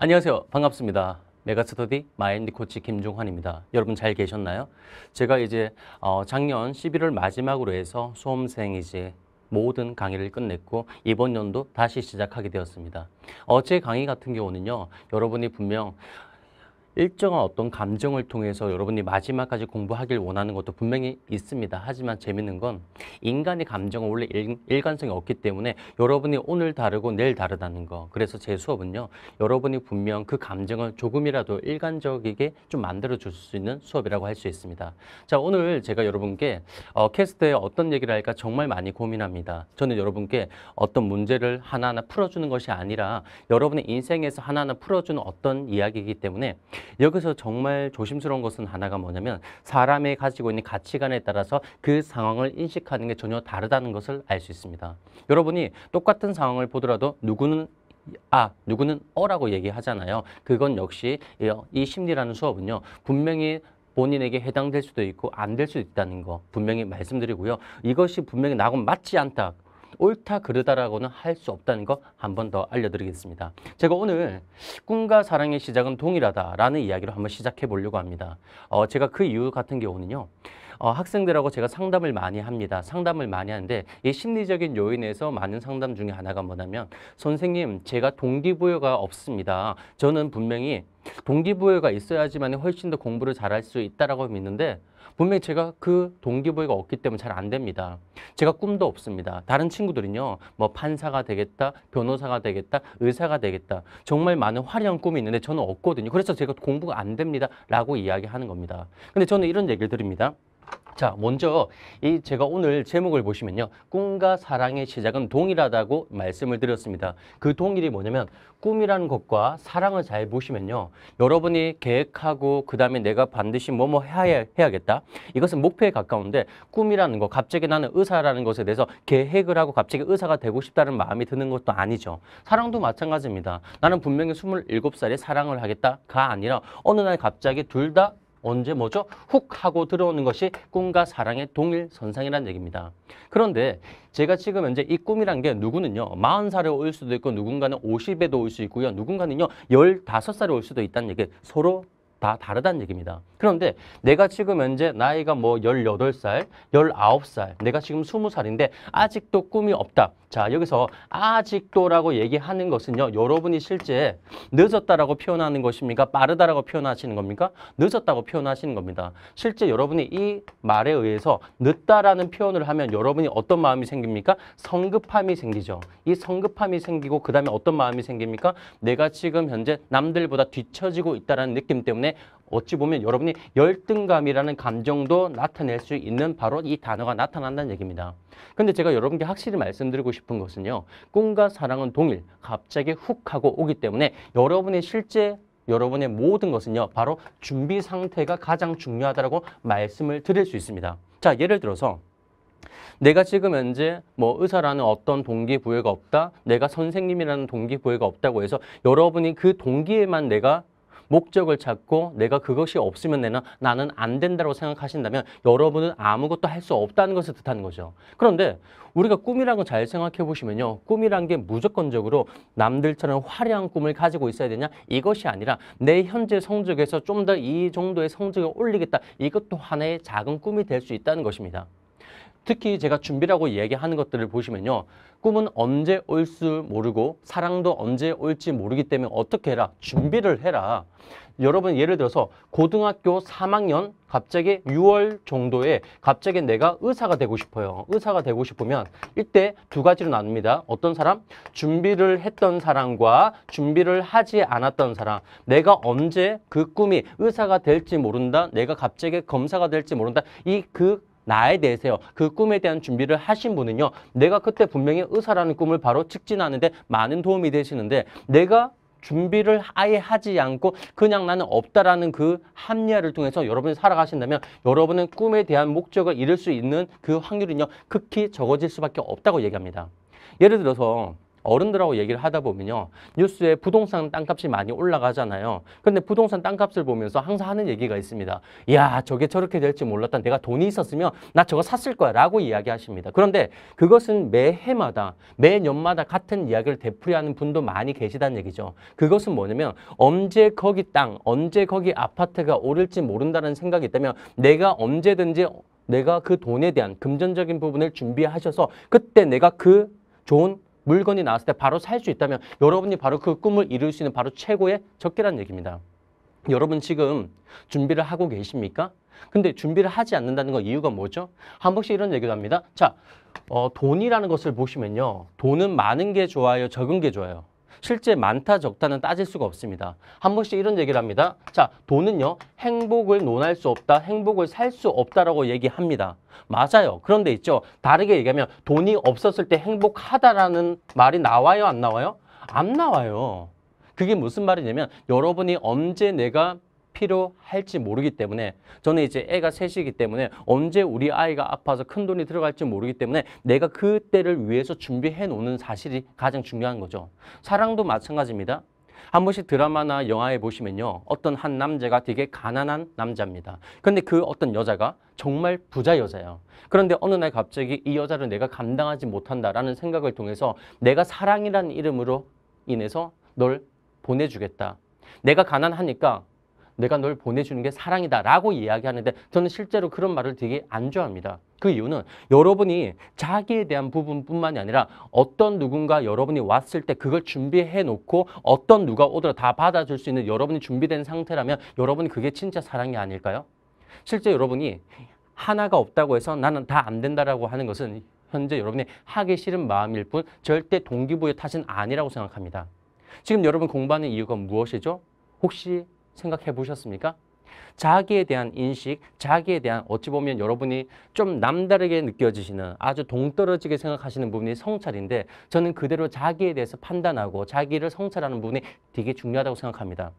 안녕하세요. 반갑습니다. 메가스터디 마인드 코치 김종환입니다. 여러분 잘 계셨나요? 제가 이제 어, 작년 11월 마지막으로 해서 수험생 이제 모든 강의를 끝냈고 이번 연도 다시 시작하게 되었습니다. 어제 강의 같은 경우는요. 여러분이 분명 일정한 어떤 감정을 통해서 여러분이 마지막까지 공부하길 원하는 것도 분명히 있습니다. 하지만 재밌는 건 인간의 감정은 원래 일, 관성이 없기 때문에 여러분이 오늘 다르고 내일 다르다는 거. 그래서 제 수업은요. 여러분이 분명 그 감정을 조금이라도 일관적이게 좀 만들어 줄 수 있는 수업이라고 할 수 있습니다. 자, 오늘 제가 여러분께 어, 캐스트에 어떤 얘기를 할까 정말 많이 고민합니다. 저는 여러분께 어떤 문제를 하나하나 풀어주는 것이 아니라 여러분의 인생에서 하나하나 풀어주는 어떤 이야기이기 때문에 여기서 정말 조심스러운 것은 하나가 뭐냐면 사람의 가지고 있는 가치관에 따라서 그 상황을 인식하는 게 전혀 다르다는 것을 알 수 있습니다. 여러분이 똑같은 상황을 보더라도 누구는 아, 누구는 어라고 얘기하잖아요. 그건 역시 이 심리라는 수업은요. 분명히 본인에게 해당될 수도 있고 안 될 수도 있다는 거 분명히 말씀드리고요. 이것이 분명히 나하고 맞지 않다. 옳다 그르다라고는 할 수 없다는 거 한 번 더 알려드리겠습니다. 제가 오늘 꿈과 사랑의 시작은 동일하다라는 이야기로 한번 시작해 보려고 합니다. 어, 제가 그 이유 같은 경우는요. 어, 학생들하고 제가 상담을 많이 합니다. 상담을 많이 하는데 이 심리적인 요인에서 많은 상담 중에 하나가 뭐냐면 선생님 제가 동기부여가 없습니다. 저는 분명히 동기부여가 있어야지만 훨씬 더 공부를 잘할 수 있다라고 믿는데 분명히 제가 그 동기부여가 없기 때문에 잘 안 됩니다. 제가 꿈도 없습니다. 다른 친구들은요. 뭐 판사가 되겠다, 변호사가 되겠다, 의사가 되겠다. 정말 많은 화려한 꿈이 있는데 저는 없거든요. 그래서 제가 공부가 안 됩니다. 라고 이야기하는 겁니다. 근데 저는 이런 얘기를 드립니다. 자, 먼저 이 제가 오늘 제목을 보시면요. 꿈과 사랑의 시작은 동일하다고 말씀을 드렸습니다. 그 동일이 뭐냐면 꿈이라는 것과 사랑을 잘 보시면요. 여러분이 계획하고 그다음에 내가 반드시 뭐뭐 뭐 해야, 해야겠다. 이것은 목표에 가까운데 꿈이라는 거 갑자기 나는 의사라는 것에 대해서 계획을 하고 갑자기 의사가 되고 싶다는 마음이 드는 것도 아니죠. 사랑도 마찬가지입니다. 나는 분명히 스물일곱 살에 사랑을 하겠다가 아니라 어느 날 갑자기 둘다 언제 뭐죠? 훅 하고 들어오는 것이 꿈과 사랑의 동일선상이라는 얘기입니다. 그런데 제가 지금 현재 이 꿈이란 게 누구는요. 40살에 올 수도 있고 누군가는 50에도 올 수 있고요. 누군가는요. 15살에 올 수도 있다는 얘기 서로 다 다르다는 얘기입니다. 그런데 내가 지금 현재 나이가 뭐 열여덟 살 열아홉 살 내가 지금 스무 살인데 아직도 꿈이 없다. 자, 여기서 아직도라고 얘기하는 것은요. 여러분이 실제 늦었다라고 표현하는 것입니까? 빠르다라고 표현하시는 겁니까? 늦었다고 표현하시는 겁니다. 실제 여러분이 이 말에 의해서 늦다라는 표현을 하면 여러분이 어떤 마음이 생깁니까? 성급함이 생기죠. 이 성급함이 생기고 그다음에 어떤 마음이 생깁니까? 내가 지금 현재 남들보다 뒤처지고 있다는 느낌 때문에 때문에 어찌 보면 여러분이 열등감이라는 감정도 나타낼 수 있는 바로 이 단어가 나타난다는 얘기입니다. 근데 제가 여러분께 확실히 말씀드리고 싶은 것은요. 꿈과 사랑은 동일, 갑자기 훅 하고 오기 때문에 여러분의 실제 여러분의 모든 것은요. 바로 준비 상태가 가장 중요하다고 말씀을 드릴 수 있습니다. 자, 예를 들어서 내가 지금 현재 뭐 의사라는 어떤 동기부여가 없다, 내가 선생님이라는 동기부여가 없다고 해서 여러분이 그 동기에만 내가 목적을 찾고 내가 그것이 없으면 내는 나는 안 된다고 생각하신다면 여러분은 아무것도 할 수 없다는 것을 뜻하는 거죠. 그런데 우리가 꿈이라는 잘 생각해 보시면요. 꿈이란 게 무조건적으로 남들처럼 화려한 꿈을 가지고 있어야 되냐? 이것이 아니라 내 현재 성적에서 좀 더 이 정도의 성적을 올리겠다. 이것도 하나의 작은 꿈이 될 수 있다는 것입니다. 특히 제가 준비라고 얘기하는 것들을 보시면요. 꿈은 언제 올 수 모르고 사랑도 언제 올지 모르기 때문에 어떻게 해라? 준비를 해라. 여러분 예를 들어서 고등학교 3학년 갑자기 6월 정도에 갑자기 내가 의사가 되고 싶어요. 의사가 되고 싶으면 이때 두 가지로 나눕니다. 어떤 사람? 준비를 했던 사람과 준비를 하지 않았던 사람. 내가 언제 그 꿈이 의사가 될지 모른다. 내가 갑자기 검사가 될지 모른다. 이그 나에 대해서요. 그 꿈에 대한 준비를 하신 분은요. 내가 그때 분명히 의사라는 꿈을 바로 측진하는데 많은 도움이 되시는데 내가 준비를 아예 하지 않고 그냥 나는 없다라는 그 합리화를 통해서 여러분이 살아가신다면 여러분은 꿈에 대한 목적을 이룰 수 있는 그 확률은요 극히 적어질 수밖에 없다고 얘기합니다. 예를 들어서 어른들하고 얘기를 하다 보면요. 뉴스에 부동산 땅값이 많이 올라가잖아요. 근데 부동산 땅값을 보면서 항상 하는 얘기가 있습니다. 야 저게 저렇게 될지 몰랐다. 내가 돈이 있었으면 나 저거 샀을 거야 라고 이야기하십니다. 그런데 그것은 매 해마다 매 년마다 같은 이야기를 되풀이하는 분도 많이 계시다는 얘기죠. 그것은 뭐냐면 언제 거기 땅, 언제 거기 아파트가 오를지 모른다는 생각이 있다면 내가 언제든지 내가 그 돈에 대한 금전적인 부분을 준비하셔서 그때 내가 그 좋은 물건이 나왔을 때 바로 살 수 있다면 여러분이 바로 그 꿈을 이룰 수 있는 바로 최고의 적기라는 얘기입니다. 여러분 지금 준비를 하고 계십니까? 근데 준비를 하지 않는다는 건 이유가 뭐죠? 한 번씩 이런 얘기도 합니다. 자, 어, 돈이라는 것을 보시면요. 돈은 많은 게 좋아요? 적은 게 좋아요? 실제 많다 적다는 따질 수가 없습니다. 한 번씩 이런 얘기를 합니다. 자, 돈은요. 행복을 논할 수 없다. 행복을 살 수 없다라고 얘기합니다. 맞아요. 그런데 있죠. 다르게 얘기하면 돈이 없었을 때 행복하다라는 말이 나와요? 안 나와요? 안 나와요. 그게 무슨 말이냐면 여러분이 언제 내가 필요할지 모르기 때문에 저는 이제 애가 셋이기 때문에 언제 우리 아이가 아파서 큰돈이 들어갈지 모르기 때문에 내가 그때를 위해서 준비해 놓는 사실이 가장 중요한 거죠. 사랑도 마찬가지입니다. 한 번씩 드라마나 영화에 보시면요. 어떤 한 남자가 되게 가난한 남자입니다. 근데 그 어떤 여자가 정말 부자 여자예요. 그런데 어느 날 갑자기 이 여자를 내가 감당하지 못한다라는 생각을 통해서 내가 사랑이라는 이름으로 인해서 널 보내주겠다. 내가 가난하니까 내가 널 보내주는 게 사랑이다 라고 이야기하는데 저는 실제로 그런 말을 되게 안 좋아합니다. 그 이유는 여러분이 자기에 대한 부분뿐만이 아니라 어떤 누군가 여러분이 왔을 때 그걸 준비해 놓고 어떤 누가 오더라 도다 받아줄 수 있는 여러분이 준비된 상태라면 여러분이 그게 진짜 사랑이 아닐까요? 실제 여러분이 하나가 없다고 해서 나는 다 안 된다라고 하는 것은 현재 여러분이 하기 싫은 마음일 뿐 절대 동기부여 탓은 아니라고 생각합니다. 지금 여러분 공부하는 이유가 무엇이죠? 혹시 생각해 보셨습니까? 자기에 대한 인식, 자기에 대한 어찌 보면 여러분이 좀 남다르게 느껴지시는 아주 동떨어지게 생각하시는 부분이 성찰인데 저는 그대로 자기에 대해서 판단하고 자기를 성찰하는 부분이 되게 중요하다고 생각합니다.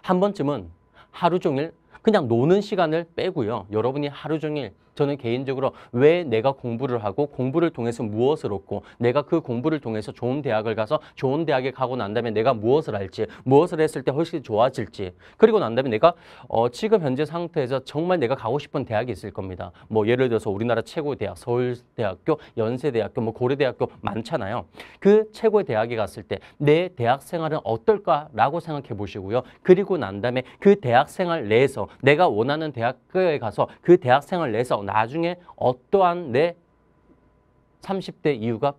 한 번쯤은 하루 종일 그냥 노는 시간을 빼고요. 여러분이 하루 종일 저는 개인적으로 왜 내가 공부를 하고 공부를 통해서 무엇을 얻고 내가 그 공부를 통해서 좋은 대학을 가서 좋은 대학에 가고 난 다음에 내가 무엇을 할지 무엇을 했을 때 훨씬 좋아질지 그리고 난 다음에 내가 어, 지금 현재 상태에서 정말 내가 가고 싶은 대학이 있을 겁니다. 뭐 예를 들어서 우리나라 최고의 대학 서울대학교, 연세대학교, 뭐 고려대학교 많잖아요. 그 최고의 대학에 갔을 때 내 대학 생활은 어떨까라고 생각해 보시고요. 그리고 난 다음에 그 대학 생활 내에서 내가 원하는 대학교에 가서 그 대학 생활 내에서 나중에 어떠한 내 30대 이유가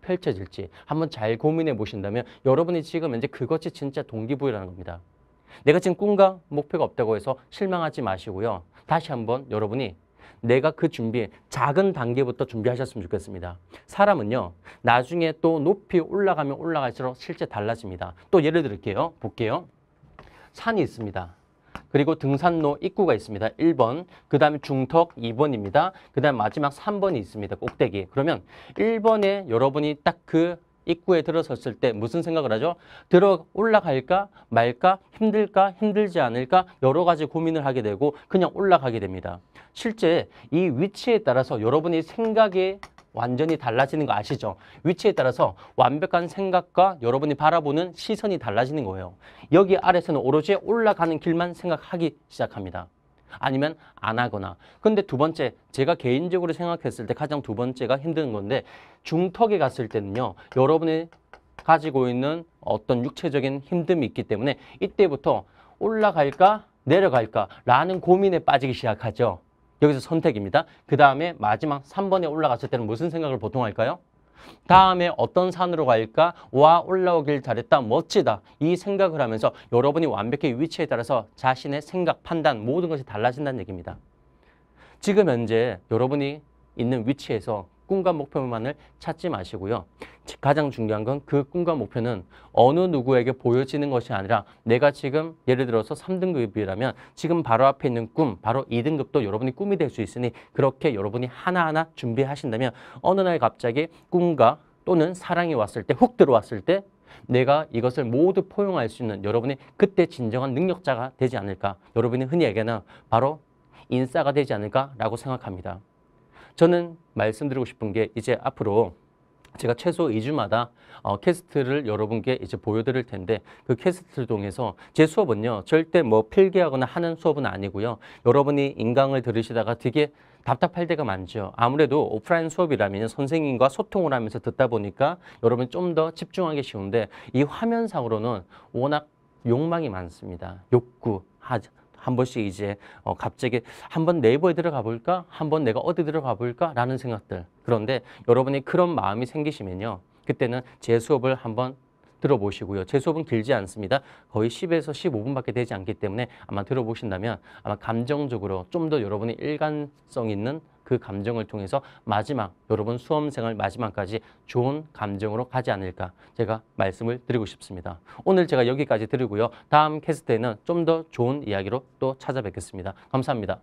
펼쳐질지 한번 잘 고민해 보신다면 여러분이 지금 이제 그것이 진짜 동기부여라는 겁니다. 내가 지금 꿈과 목표가 없다고 해서 실망하지 마시고요. 다시 한번 여러분이 내가 그 준비, 작은 단계부터 준비하셨으면 좋겠습니다. 사람은요, 나중에 또 높이 올라가면 올라갈수록 실제 달라집니다. 또 예를 들을게요. 볼게요. 산이 있습니다. 그리고 등산로 입구가 있습니다. 1번, 그 다음에 중턱 2번입니다. 그 다음 마지막 3번이 있습니다. 꼭대기. 그러면 1번에 여러분이 딱 그 입구에 들어섰을 때 무슨 생각을 하죠? 들어 올라갈까 말까 힘들까 힘들지 않을까 여러 가지 고민을 하게 되고 그냥 올라가게 됩니다. 실제 이 위치에 따라서 여러분이생각에 완전히 달라지는 거 아시죠? 위치에 따라서 완벽한 생각과 여러분이 바라보는 시선이 달라지는 거예요. 여기 아래서는 오로지 올라가는 길만 생각하기 시작합니다. 아니면 안 하거나 근데 두 번째 제가 개인적으로 생각했을 때 가장 두 번째가 힘든 건데 중턱에 갔을 때는요 여러분이 가지고 있는 어떤 육체적인 힘듦이 있기 때문에 이때부터 올라갈까 내려갈까 라는 고민에 빠지기 시작하죠 여기서 선택입니다. 그 다음에 마지막 3번에 올라갔을 때는 무슨 생각을 보통 할까요? 다음에 어떤 산으로 갈까? 와 올라오길 잘했다. 멋지다. 이 생각을 하면서 여러분이 완벽히 위치에 따라서 자신의 생각, 판단 모든 것이 달라진다는 얘기입니다. 지금 현재 여러분이 있는 위치에서 꿈과 목표만을 찾지 마시고요. 가장 중요한 건 그 꿈과 목표는 어느 누구에게 보여지는 것이 아니라 내가 지금 예를 들어서 3등급이라면 지금 바로 앞에 있는 꿈, 바로 2등급도 여러분이 꿈이 될 수 있으니 그렇게 여러분이 하나하나 준비하신다면 어느 날 갑자기 꿈과 또는 사랑이 왔을 때 훅 들어왔을 때 내가 이것을 모두 포용할 수 있는 여러분의 그때 진정한 능력자가 되지 않을까 여러분이 흔히 얘기하는 바로 인싸가 되지 않을까라고 생각합니다. 저는 말씀드리고 싶은 게 이제 앞으로 제가 최소 2주마다 어, 캐스트를 여러분께 이제 보여드릴 텐데 그 캐스트를 통해서 제 수업은요 절대 뭐 필기하거나 하는 수업은 아니고요 여러분이 인강을 들으시다가 되게 답답할 때가 많죠 아무래도 오프라인 수업이라면 선생님과 소통을 하면서 듣다 보니까 여러분이 좀더 집중하기 쉬운데 이 화면상으로는 워낙 욕망이 많습니다 욕구, 하죠 한 번씩 이제 어 갑자기 한 번 네이버에 들어가 볼까? 한 번 내가 어디 들어가 볼까? 라는 생각들. 그런데 여러분이 그런 마음이 생기시면요. 그때는 제 수업을 한 번 들어보시고요. 제 수업은 길지 않습니다. 거의 10에서 15분밖에 되지 않기 때문에 아마 들어보신다면 아마 감정적으로 좀 더 여러분의 일관성 있는 그 감정을 통해서 마지막 여러분 수험생을 마지막까지 좋은 감정으로 가지 않을까 제가 말씀을 드리고 싶습니다. 오늘 제가 여기까지 드리고요. 다음 캐스트에는 좀 더 좋은 이야기로 또 찾아뵙겠습니다. 감사합니다.